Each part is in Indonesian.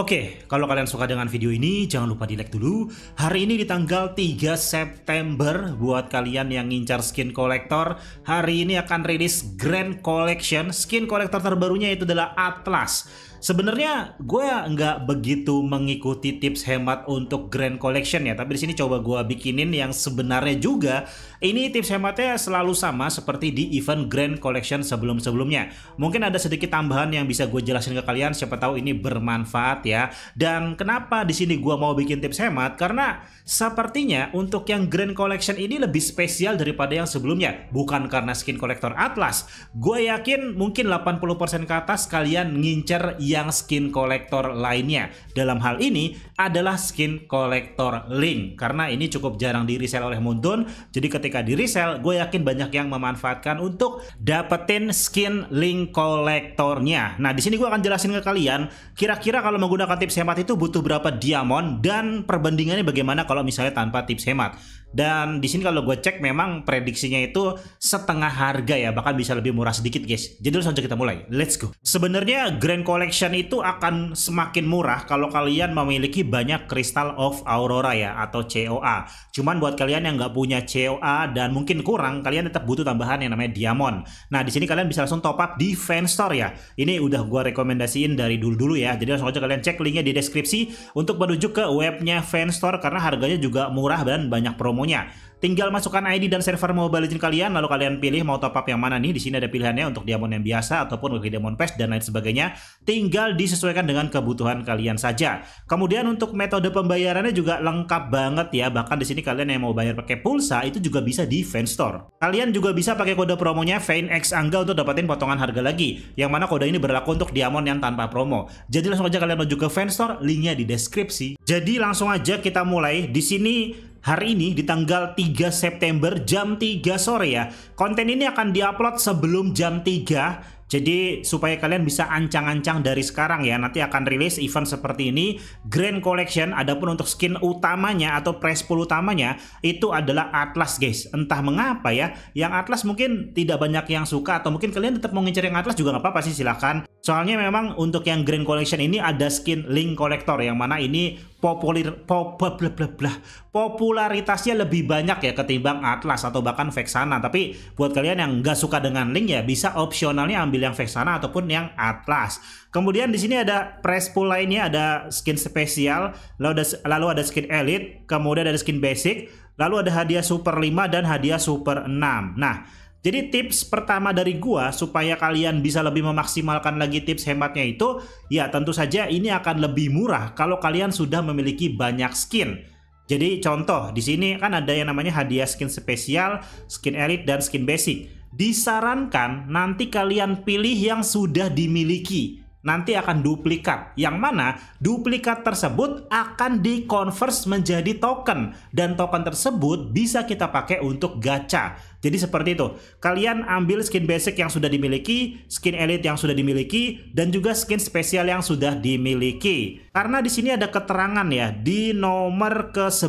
Oke, kalau kalian suka dengan video ini, jangan lupa di like dulu. Hari ini di tanggal 3 September, buat kalian yang ngincar skin kolektor, hari ini akan rilis Grand Collection. Skin kolektor terbarunya itu adalah Atlas. Sebenarnya gue nggak begitu mengikuti tips hemat untuk grand collection ya, tapi di sini coba gue bikinin yang sebenarnya juga ini tips hematnya selalu sama seperti di event grand collection sebelum-sebelumnya. Mungkin ada sedikit tambahan yang bisa gue jelasin ke kalian, siapa tahu ini bermanfaat ya. Dan kenapa di sini gue mau bikin tips hemat? Karena sepertinya untuk yang grand collection ini lebih spesial daripada yang sebelumnya, bukan karena skin kolektor Atlas. Gue yakin mungkin 80% ke atas kalian ngincer yang skin kolektor lainnya. Dalam hal ini adalah skin kolektor link karena ini cukup jarang di resell oleh Mundun. Jadi ketika di resell, gue yakin banyak yang memanfaatkan untuk dapetin skin link kolektornya. Nah, di sini gue akan jelasin ke kalian kira-kira kalau menggunakan tips hemat itu butuh berapa diamond dan perbandingannya bagaimana kalau misalnya tanpa tips hemat. Dan di sini kalau gue cek memang prediksinya itu setengah harga ya, bahkan bisa lebih murah sedikit guys. Jadi langsung aja kita mulai. Let's go. Sebenarnya Grand Collection itu akan semakin murah kalau kalian memiliki banyak Crystal of Aurora ya atau COA. Cuman buat kalian yang nggak punya COA dan mungkin kurang, kalian tetap butuh tambahan yang namanya Diamond. Nah di sini kalian bisa langsung top up di Fan Store ya. Ini udah gue rekomendasiin dari dulu-dulu ya. Jadi langsung aja kalian cek linknya di deskripsi untuk menuju ke webnya Fan Store karena harganya juga murah dan banyak promo promonya. Tinggal masukkan ID dan server Mobile Legends kalian, lalu kalian pilih mau top up yang mana nih. Di sini ada pilihannya untuk diamond yang biasa ataupun untuk diamond pass dan lain sebagainya. Tinggal disesuaikan dengan kebutuhan kalian saja. Kemudian untuk metode pembayarannya juga lengkap banget ya. Bahkan di sini kalian yang mau bayar pakai pulsa itu juga bisa di Fan Store. Kalian juga bisa pakai kode promonya VayneX Angga untuk dapetin potongan harga lagi. Yang mana kode ini berlaku untuk diamond yang tanpa promo. Jadi langsung aja kalian menuju ke Fan Store, linknya di deskripsi. Jadi langsung aja kita mulai. Di sini hari ini di tanggal 3 September jam 3 sore ya. Konten ini akan diupload sebelum jam 3. Jadi supaya kalian bisa ancang-ancang dari sekarang ya Nanti akan rilis event seperti ini Grand Collection Adapun untuk skin utamanya atau press pool utamanya Itu adalah Atlas guys Entah mengapa ya Yang Atlas mungkin tidak banyak yang suka Atau mungkin kalian tetap mau ngincer yang Atlas juga nggak apa-apa sih silahkan Soalnya memang untuk yang Grand Collection ini ada skin Link Collector Yang mana ini populer po, blah, blah, blah, popularitasnya lebih banyak ya ketimbang Atlas atau bahkan Vexana. Tapi buat kalian yang nggak suka dengan link ya bisa opsionalnya ambil yang Vexana ataupun yang Atlas. Kemudian di sini ada press pool lainnya ada skin spesial, lalu ada, lalu ada skin elite, kemudian ada skin basic, lalu ada hadiah super 5 dan hadiah super 6. Nah, jadi tips pertama dari gua supaya kalian bisa lebih memaksimalkan lagi tips hematnya itu, ya tentu saja ini akan lebih murah kalau kalian sudah memiliki banyak skin. Jadi contoh di sini kan ada yang namanya hadiah skin spesial, skin elite dan skin basic. Disarankan nanti kalian pilih yang sudah dimiliki nanti akan duplikat yang mana duplikat tersebut akan dikonvers menjadi token dan token tersebut bisa kita pakai untuk gacha jadi seperti itu kalian ambil skin basic yang sudah dimiliki skin elite yang sudah dimiliki dan juga skin spesial yang sudah dimiliki karena di sini ada keterangan ya di nomor ke-11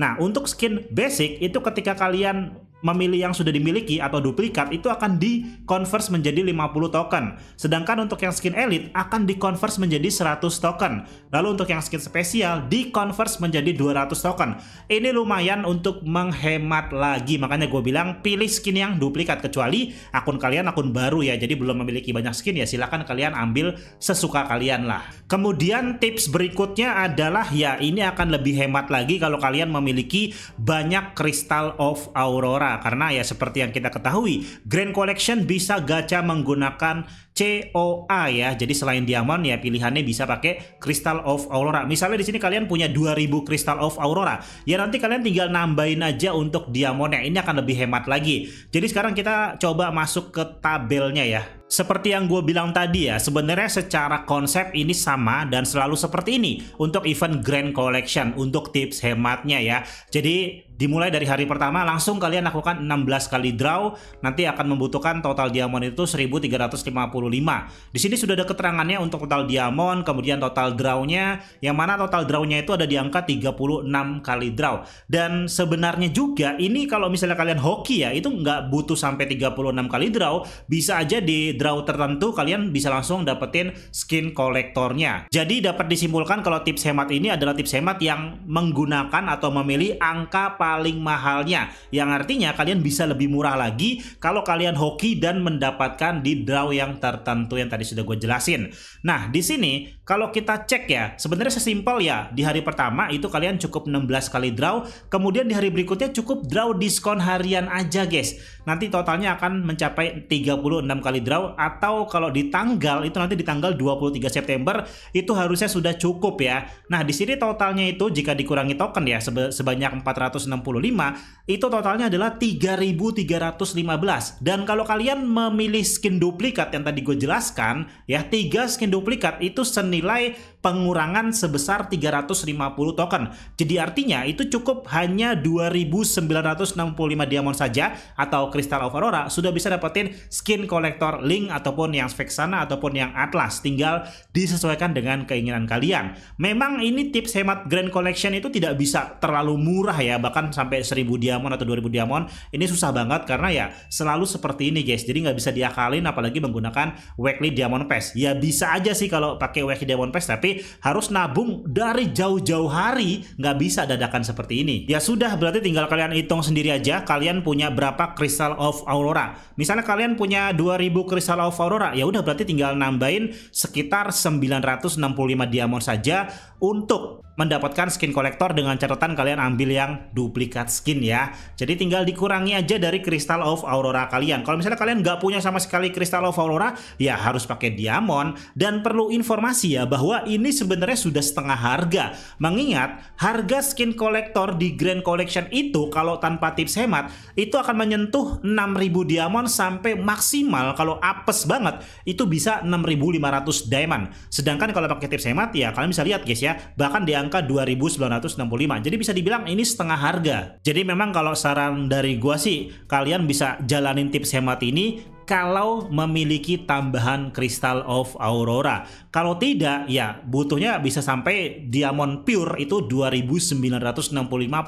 nah untuk skin basic itu ketika kalian memilih yang sudah dimiliki atau duplikat itu akan di-converse menjadi 50 token. Sedangkan untuk yang skin elite akan di-converse menjadi 100 token. Lalu untuk yang skin spesial di-converse menjadi 200 token. Ini lumayan untuk menghemat lagi. Makanya gue bilang pilih skin yang duplikat kecuali akun kalian akun baru ya. Jadi belum memiliki banyak skin ya silahkan kalian ambil sesuka kalian lah. Kemudian tips berikutnya adalah ya ini akan lebih hemat lagi kalau kalian memiliki banyak kristal of aurora karena ya seperti yang kita ketahui, Grand Collection bisa gacha menggunakan COA ya. Jadi selain diamond ya pilihannya bisa pakai Crystal of Aurora. Misalnya di sini kalian punya 2000 Crystal of Aurora. Ya nanti kalian tinggal nambahin aja untuk diamondnya. Ini akan lebih hemat lagi. Jadi sekarang kita coba masuk ke tabelnya ya. Seperti yang gue bilang tadi ya, sebenarnya secara konsep ini sama dan selalu seperti ini untuk event Grand Collection, untuk tips hematnya ya. Jadi dimulai dari hari pertama langsung kalian lakukan 16 kali draw, nanti akan membutuhkan total diamond itu 1350 di sini sudah ada keterangannya untuk total diamond, kemudian total draw-nya, yang mana total draw-nya itu ada di angka 36 kali draw. Dan sebenarnya juga ini kalau misalnya kalian hoki ya, itu nggak butuh sampai 36 kali draw, bisa aja di draw tertentu kalian bisa langsung dapetin skin kolektornya. Jadi dapat disimpulkan kalau tips hemat ini adalah tips hemat yang menggunakan atau memilih angka paling mahalnya, yang artinya kalian bisa lebih murah lagi kalau kalian hoki dan mendapatkan di draw yang tertentu tertentu yang tadi sudah gue jelasin. Nah, di sini kalau kita cek ya, sebenarnya sesimpel ya, di hari pertama itu kalian cukup 16 kali draw, kemudian di hari berikutnya cukup draw diskon harian aja guys. Nanti totalnya akan mencapai 36 kali draw atau kalau di tanggal itu nanti di tanggal 23 September itu harusnya sudah cukup ya. Nah, di sini totalnya itu jika dikurangi token ya sebanyak 465 itu totalnya adalah 3315 dan kalau kalian memilih skin duplikat yang tadi gue jelaskan ya tiga skin duplikat itu senilai pengurangan sebesar 350 token. Jadi artinya itu cukup hanya 2965 diamond saja atau kristal of Aurora sudah bisa dapetin skin kolektor Link ataupun yang Vexana ataupun yang Atlas. Tinggal disesuaikan dengan keinginan kalian. Memang ini tips hemat Grand Collection itu tidak bisa terlalu murah ya bahkan sampai 1000 diamond atau 2000 diamond ini susah banget karena ya selalu seperti ini guys. Jadi nggak bisa diakalin apalagi menggunakan weekly diamond pass. Ya bisa aja sih kalau pakai weekly diamond pass tapi harus nabung dari jauh-jauh hari, nggak bisa dadakan seperti ini. Ya sudah, berarti tinggal kalian hitung sendiri aja kalian punya berapa kristal of Aurora. Misalnya kalian punya 2000 Crystal of Aurora, ya udah berarti tinggal nambahin sekitar 965 diamond saja untuk mendapatkan skin kolektor dengan catatan kalian ambil yang duplikat skin ya. Jadi tinggal dikurangi aja dari Crystal of Aurora kalian. Kalau misalnya kalian nggak punya sama sekali Crystal of Aurora, ya harus pakai Diamond. Dan perlu informasi ya bahwa ini sebenarnya sudah setengah harga. Mengingat harga skin kolektor di Grand Collection itu kalau tanpa tips hemat, itu akan menyentuh 6000 Diamond sampai maksimal kalau apes banget itu bisa 6500 Diamond. Sedangkan kalau pakai tips hemat ya kalian bisa lihat guys ya, bahkan di angka 2965. Jadi bisa dibilang ini setengah harga. Jadi memang kalau saran dari gua sih kalian bisa jalanin tips hemat ini kalau memiliki tambahan kristal of aurora. Kalau tidak, ya butuhnya bisa sampai diamond pure itu 2965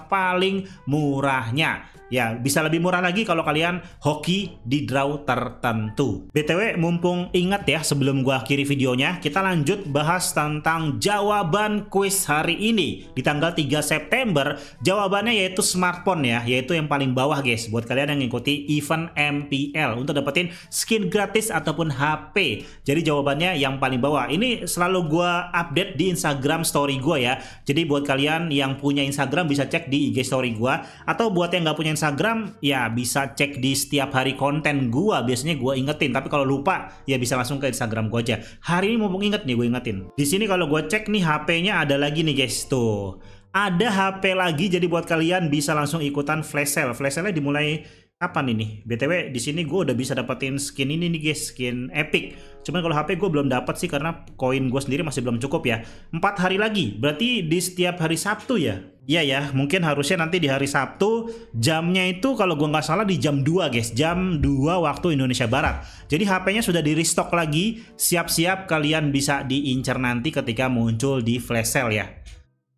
paling murahnya. Ya, bisa lebih murah lagi kalau kalian hoki di draw tertentu. BTW, mumpung ingat ya sebelum gua akhiri videonya, kita lanjut bahas tentang jawaban kuis hari ini. Di tanggal 3 September, jawabannya yaitu smartphone ya, yaitu yang paling bawah guys. Buat kalian yang ngikuti event MPL untuk dapetin campaign skin gratis ataupun HP. Jadi jawabannya yang paling bawah. Ini selalu gue update di Instagram story gue ya. Jadi buat kalian yang punya Instagram bisa cek di IG story gue. atau buat yang nggak punya Instagram ya bisa cek di setiap hari konten gue. Biasanya gue ingetin, tapi kalau lupa ya bisa langsung ke Instagram gue aja. Hari ini mumpung inget nih gue ingetin. Di sini kalau gue cek nih HP-nya ada lagi nih guys tuh. Ada HP lagi jadi buat kalian bisa langsung ikutan flash sale. Flash sale dimulai kapan ini? BTW di sini gue udah bisa dapetin skin ini nih guys, skin epic. Cuman kalau HP gue belum dapat sih karena koin gue sendiri masih belum cukup ya. Empat hari lagi, berarti di setiap hari Sabtu ya? Iya ya, mungkin harusnya nanti di hari Sabtu jamnya itu kalau gue nggak salah di jam 2 guys, jam 2 waktu Indonesia Barat. Jadi HP-nya sudah di restock lagi, siap-siap kalian bisa diincar nanti ketika muncul di flash sale ya.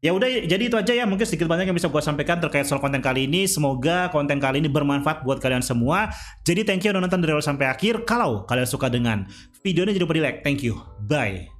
Ya udah jadi itu aja ya mungkin sedikit banyak yang bisa gue sampaikan terkait soal konten kali ini. Semoga konten kali ini bermanfaat buat kalian semua. Jadi thank you udah nonton dari awal sampai akhir. Kalau kalian suka dengan videonya jangan lupa di like. Thank you. Bye.